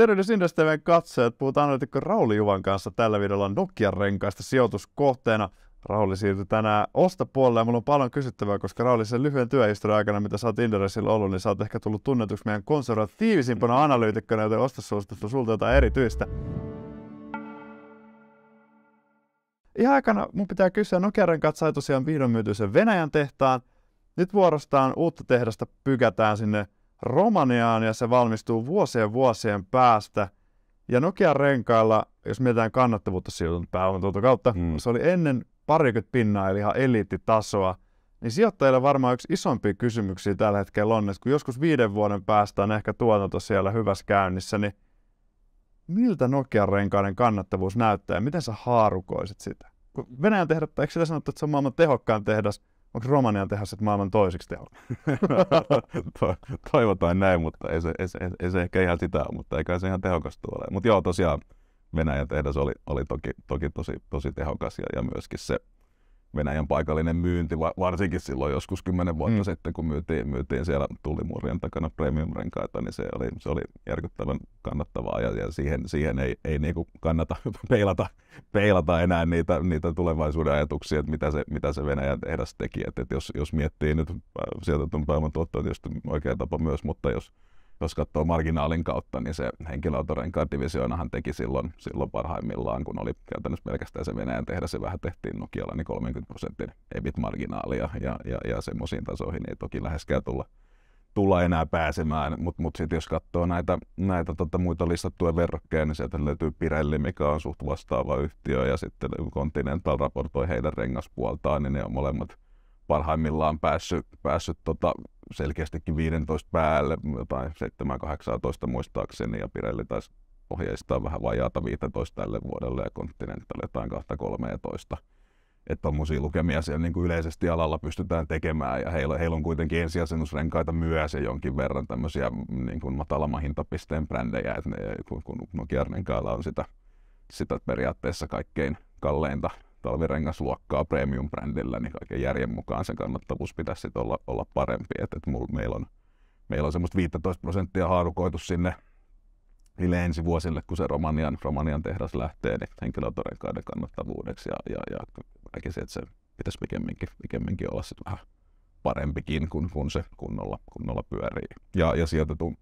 Tervehdys Investoivien katsojat, puhutaan analytikko Rauli Juvan kanssa tällä videolla Nokian renkaista sijoituskohteena. Rauli siirtyi tänään ostopuolelle ja mulla on paljon kysyttävää, koska Rauli sen lyhyen työhistorian aikana, mitä sä oot Inderesillä ollut, niin sä oot ehkä tullut tunnetuksi meidän konservatiivisimpana analyytikkona, joten suosittu sulta jotain erityistä. Ihan aikana mun pitää kysyä, Nokian renkaat sai tosiaan vihdoin myyty sen Venäjän tehtaan. Nyt vuorostaan uutta tehdasta pykätään sinne Romaniaan ja se valmistuu vuosien vuosien päästä. Ja Nokia renkailla, jos mietitään kannattavuutta sijoitunut pääomatuoton kautta, hmm. se oli ennen parikymmentä pinnaa, eli ihan eliittitasoa. Niin sijoittajille varmaan yksi isompi kysymyksiä tällä hetkellä on, että kun joskus viiden vuoden päästä on ehkä tuotanto siellä hyvässä käynnissä, niin miltä Nokia renkaiden kannattavuus näyttää ja miten sä haarukoisit sitä? Kun Venäjän tehdä, eikö sillä sanottu, että se on maailman tehokkaan tehdas, Onko tehdä tehdas maailman toiseksi teolla? to, toivotaan näin, mutta ei se, ei, se, ei se ehkä ihan sitä ole, mutta eikä se ihan tehokas tuolla. Mutta joo, tosiaan Venäjän tehdas oli, oli toki, toki tosi, tosi tehokas ja, ja myöskin se Venäjän paikallinen myynti, varsinkin silloin joskus kymmenen vuotta mm. sitten, kun myytiin, myytiin siellä tulimurien takana premium-renkaita, niin se oli, se oli järkyttävän kannattavaa ja, ja siihen, siihen ei, ei niinku kannata peilata, peilata enää niitä, niitä tulevaisuuden ajatuksia, että mitä se, mitä se Venäjän tehdas teki. Että, että jos, jos miettii nyt äh, sieltä tuon päivän tuottoa, tietysti oikea tapa myös, mutta jos jos katsoo marginaalin kautta, niin se henkilöautorenkaan divisioonahan teki silloin, silloin parhaimmillaan, kun oli käytännössä pelkästään se Venäjän tehdas, se vähän tehtiin Nokialla, niin 30 prosentin EBIT-marginaalia ja, ja, ja semmoisiin tasoihin ei toki läheskään tulla, tulla enää pääsemään, mutta mut sitten jos katsoo näitä, näitä tota, muita listattuja verrokkeja, niin sieltä löytyy Pirelli, mikä on suht vastaava yhtiö, ja sitten Continental raportoi heidän rengaspuoltaan, niin ne on molemmat – parhaimmillaan päässyt, päässyt tota, selkeästikin 15 päälle, jotain 7-18 muistaakseni, ja Pirelli taisi ohjeistaa vähän vajaata 15 tälle vuodelle ja Continental jotain 13. Että tuommoisia lukemia siellä niin kuin yleisesti alalla pystytään tekemään ja heillä, heillä on kuitenkin ensiasennusrenkaita myös ja jonkin verran tämmöisiä mm, niin kuin matalamman hintapisteen brändejä, että ne, kun, kun nokia renkailla on sitä, sitä periaatteessa kaikkein kalleinta talvirengasluokkaa premium-brändillä, niin kaiken järjen mukaan sen kannattavuus pitäisi sit olla, olla parempi. Et, et mul, meillä on, meillä on semmoista 15 prosenttia haarukoitu sinne niille ensi vuosille, kun se Romanian, Romanian tehdas lähtee niin henkilöautorenkaiden kannattavuudeksi. Ja, ja, ja näkisin, että se pitäisi pikemminkin, pikemminkin olla sit vähän parempikin, kun, kun se kunnolla, kunnolla pyörii. Ja, ja sijoitetun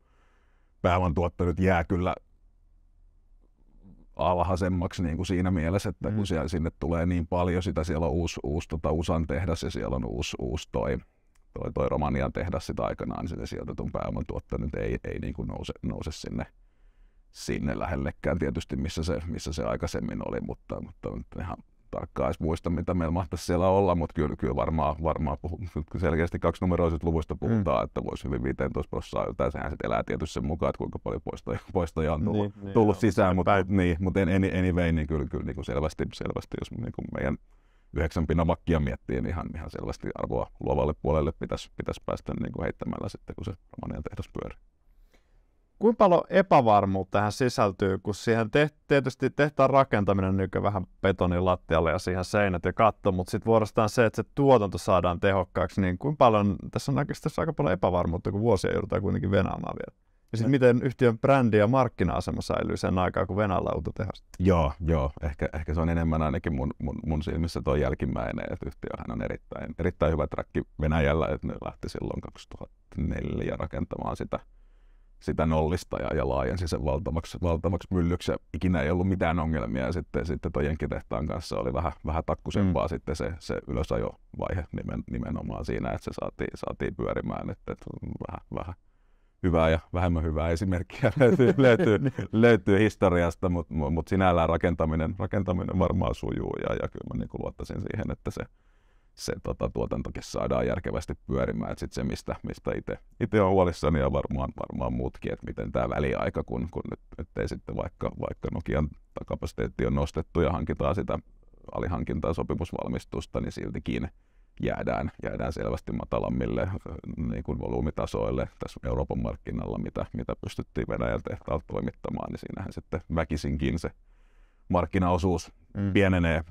pääoman tuotto nyt jää kyllä alhaisemmaksi niin kuin siinä mielessä, että mm. kun siellä, sinne tulee niin paljon sitä, siellä on uusi, uusi tota, USAn tehdas ja siellä on uusi, uusi toi, toi, toi Romanian tehdas sitä aikanaan, niin se sijoitetun pääoman tuotto nyt ei, ei niin kuin nouse, nouse sinne, sinne lähellekään tietysti, missä se, missä se aikaisemmin oli, mutta, mutta ihan tarkkaan edes muista, mitä meillä mahtaisi siellä olla, mutta kyllä, kyllä varmaan, varmaan puhu, selkeästi kaksi numeroiset luvuista mm. puhutaan, mm. että voisi hyvin 15 prosenttia jotain, sehän sitten elää tietysti sen mukaan, että kuinka paljon poistoja, poistoja on tullut, niin, niin tullut niin, sisään, mutta, päin. niin, mutta en, anyway, niin kyllä, kyllä niin kuin selvästi, selvästi, jos niin kuin meidän yhdeksän pinnamakkia miettii, niin ihan, ihan selvästi arvoa luovalle puolelle pitäisi, pitäisi päästä niin kuin heittämällä sitten, kun se Romanian tehdas pyörii kuinka paljon epävarmuutta tähän sisältyy, kun siihen te, tietysti tehtaan rakentaminen nykyään vähän betonin lattialle ja siihen seinät ja katto, mutta sitten vuorostaan se, että se tuotanto saadaan tehokkaaksi, niin kuinka paljon, tässä on tässä aika paljon epävarmuutta, kun vuosia joudutaan kuitenkin venaamaan vielä. Ja sitten miten yhtiön brändi ja markkina-asema säilyy sen aikaa, kun Venäjällä uutta tehdas? Joo, joo. Ehkä, ehkä se on enemmän ainakin mun, mun, mun silmissä tuo jälkimmäinen, että yhtiöhän on erittäin, erittäin hyvä trakki Venäjällä, että ne lähti silloin 2004 rakentamaan sitä – sitä nollista ja laajensi sen valtavaksi, valtavaksi myllyksi. Ikinä ei ollut mitään ongelmia ja sitten, sitten toi jenkkitehtaan kanssa oli vähän, vähän takkusempaa mm. sitten se, se ylösajovaihe nimen, nimenomaan siinä, että se saatiin, saatiin pyörimään. Että, että vähän, vähän hyvää ja vähemmän hyvää esimerkkiä löytyy, löytyy, niin. löytyy historiasta, mutta mut sinällään rakentaminen, rakentaminen varmaan sujuu ja, ja kyllä mä niin luottaisin siihen, että se, se tota, tuotantokin saadaan järkevästi pyörimään. Sitten se, mistä, mistä itse on huolissani ja varmaan, varmaan muutkin, että miten tämä väliaika, kun, kun nyt, nyt ei sitten vaikka, vaikka Nokian kapasiteetti on nostettu ja hankitaan sitä alihankintaa sopimusvalmistusta, niin siltikin jäädään, jäädään selvästi matalammille niin kuin volyymitasoille tässä Euroopan markkinalla, mitä, mitä pystyttiin Venäjän tehtaalta toimittamaan, niin siinähän sitten väkisinkin se markkinaosuus mm. pienenee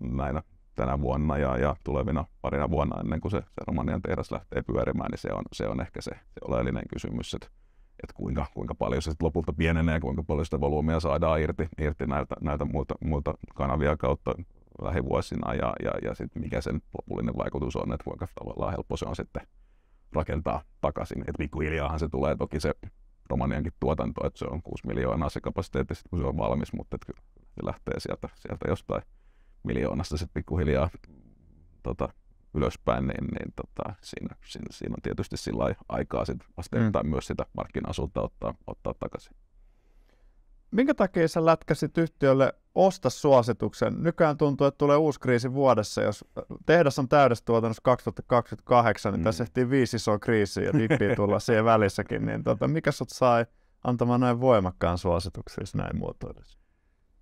näinä, tänä vuonna ja, ja tulevina parina vuonna ennen kuin se, se Romanian tehdas lähtee pyörimään, niin se on, se on ehkä se, se oleellinen kysymys, että, että kuinka, kuinka paljon se lopulta pienenee, kuinka paljon sitä volyymia saadaan irti, irti näitä näitä muuta muuta kanavia kautta lähivuosina ja, ja, ja sit mikä sen lopullinen vaikutus on, että kuinka tavallaan helppo se on sitten rakentaa takaisin. Et pikkuhiljaahan se tulee toki se Romaniankin tuotanto, että se on 6 miljoonaa se kapasiteetti, kun se on valmis, mutta kyllä se lähtee sieltä, sieltä jostain miljoonasta se pikkuhiljaa tota, ylöspäin, niin, niin tota, siinä, siinä, siinä, on tietysti sillä aikaa sit asteen, mm. myös sitä markkinaisuutta ottaa, ottaa takaisin. Minkä takia sä lätkäsit yhtiölle osta suosituksen? Nykyään tuntuu, että tulee uusi kriisi vuodessa. Jos äh, tehdas on täydessä tuotannossa 2028, niin mm. tässä ehtii viisi isoa kriisiä ja tippii tulla siihen välissäkin. Niin tota, mikä sut sai antamaan näin voimakkaan suosituksen, jos siis näin muotoilisi?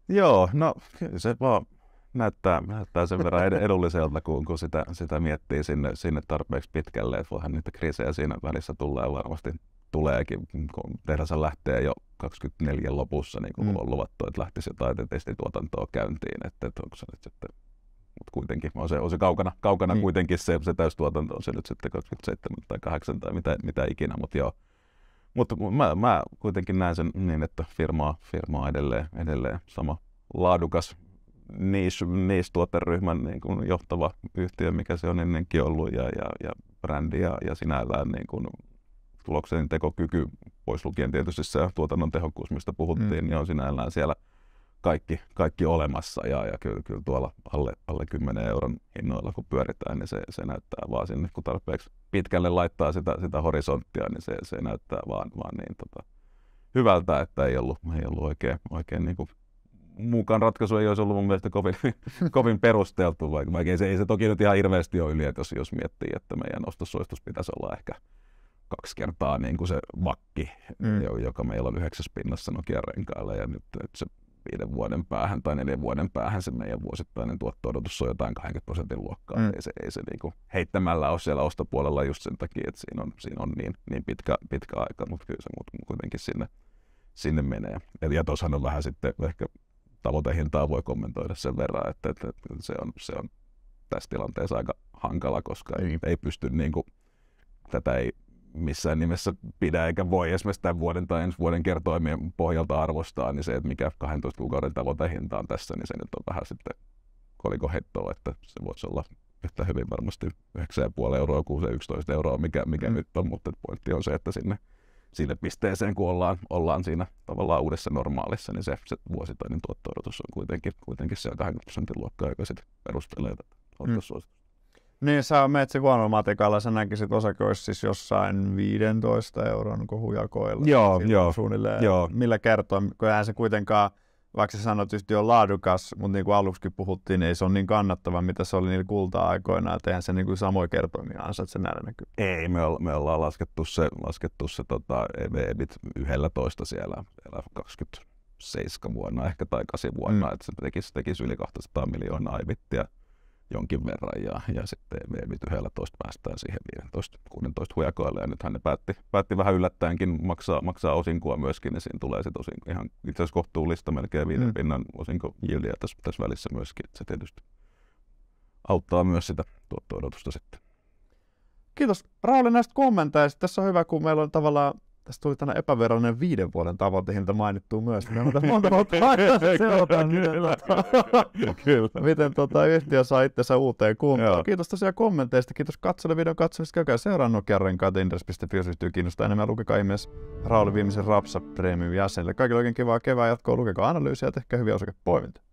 Joo, no se vaan näyttää, näyttää sen verran edulliselta, kun, kun sitä, sitä miettii sinne, sinne tarpeeksi pitkälle. Että voihan niitä kriisejä siinä välissä tulee varmasti tuleekin, kun tehdänsä lähtee jo 24 lopussa, niin kuin mm. on luvattu, että lähtisi jotain testituotantoa käyntiin. Että, että onko se nyt sitten mutta kuitenkin on se, on se kaukana, kaukana mm. kuitenkin se, se täystuotanto on se nyt sitten 27 tai 8 tai mitä, mitä ikinä, mutta joo. Mutta mä, mä kuitenkin näen sen niin, että firmaa, firmaa edelleen, edelleen sama laadukas niche, niche-tuoteryhmän niin kuin johtava yhtiö, mikä se on ennenkin ollut, ja, ja, ja brändi ja, ja sinällään niin kuin tuloksen tekokyky, pois lukien tietysti se tuotannon tehokkuus, mistä puhuttiin, mm. niin on sinällään siellä kaikki, kaikki olemassa. Ja, ja kyllä, kyllä tuolla alle, alle 10 euron hinnoilla, kun pyöritään, niin se, se näyttää vaan sinne, kun tarpeeksi pitkälle laittaa sitä, sitä horisonttia, niin se, se näyttää vaan, vaan niin tota, hyvältä, että ei ollut, ei ollut oikein, oikein niin kuin muukaan ratkaisu ei olisi ollut mun mielestä kovin, kovin perusteltu, vaikka, ei, se, ei se toki nyt ihan hirveästi ole yli, että jos, jos miettii, että meidän ostossuositus pitäisi olla ehkä kaksi kertaa niin kuin se vakki, mm. joka meillä on yhdeksäs pinnassa Nokian renkailla ja nyt, nyt se viiden vuoden päähän tai neljän vuoden päähän se meidän vuosittainen tuotto-odotus on jotain 20 prosentin luokkaa. Mm. Ei se, ei se niinku heittämällä ole siellä ostopuolella just sen takia, että siinä on, siinä on niin, niin pitkä, pitkä aika, mutta kyllä se mut, kuitenkin sinne, sinne menee. Eli, ja tuossahan on vähän sitten ehkä tavoitehintaa voi kommentoida sen verran, että, että, että se, on, se on tässä tilanteessa aika hankala, koska ei, niin. ei pysty niin kuin, tätä ei missään nimessä pidä eikä voi esimerkiksi tämän vuoden tai ensi vuoden kertoimien pohjalta arvostaa, niin se, että mikä 12 kuukauden tavoitehinta on tässä, niin se nyt on vähän sitten koliko hettoa, että se voisi olla yhtä hyvin varmasti 9,5 euroa, 6 11 euroa, mikä, mikä mm. nyt on, mutta pointti on se, että sinne sille pisteeseen, kun ollaan, ollaan siinä tavallaan uudessa normaalissa, niin se, se vuosittainen tuotto-odotus on kuitenkin, kuitenkin se 20 prosentin luokkaa, joka sitten perustelee tätä mm. Niin, sä menet se matikalla, sä näkisit osake olisi siis jossain 15 euron kohujakoilla. Joo, joo. Suunnilleen, joo. millä kertoo, kun se kuitenkaan vaikka sä sanot, että yhtiö on laadukas, mutta niin kuin aluksi puhuttiin, niin ei se ole niin kannattava, mitä se oli niillä kulta-aikoina, että eihän se niin kuin samoin kertomia. ansaitse näillä näkyy. Ei, me, olla, me ollaan laskettu se, laskettu se tota, EBIT 11 siellä, siellä 27 vuonna ehkä tai 8 vuonna, mm. että se tekisi, tekisi yli 200 miljoonaa EBITia jonkin verran ja, ja sitten me nyt 11 päästään siihen 15, 16 huijakoille ja nythän ne päätti, päätti vähän yllättäenkin maksaa, maksaa osinkoa myöskin, niin siinä tulee sitten osinko ihan itse asiassa kohtuullista melkein viiden mm. pinnan osinko yieldia tässä, tässä välissä myöskin, että se tietysti auttaa myös sitä tuotto-odotusta sitten. Kiitos Rauli näistä kommenteista. Tässä on hyvä, kun meillä on tavallaan Tästä tuli tänä epävirallinen viiden vuoden tavoitehinta mainittu myös. Me on monta vuotta seurataan. Niin kyllä, tota- kyllä. Miten tota, yhtiö saa itsensä uuteen kuntoon. Joo. Kiitos tosiaan kommenteista. Kiitos katsojille videon katsomisesta. Käykää seurannut kerrankaan Indres.fi, jos yhtiö kiinnostaa enemmän. Lukekaa ihmeessä Rauli viimeisen Rapsa Premium jäsenille. Kaikille oikein kivaa kevää jatkoa. Lukekaa analyysiä ja tehkää hyviä osakepoimintoja.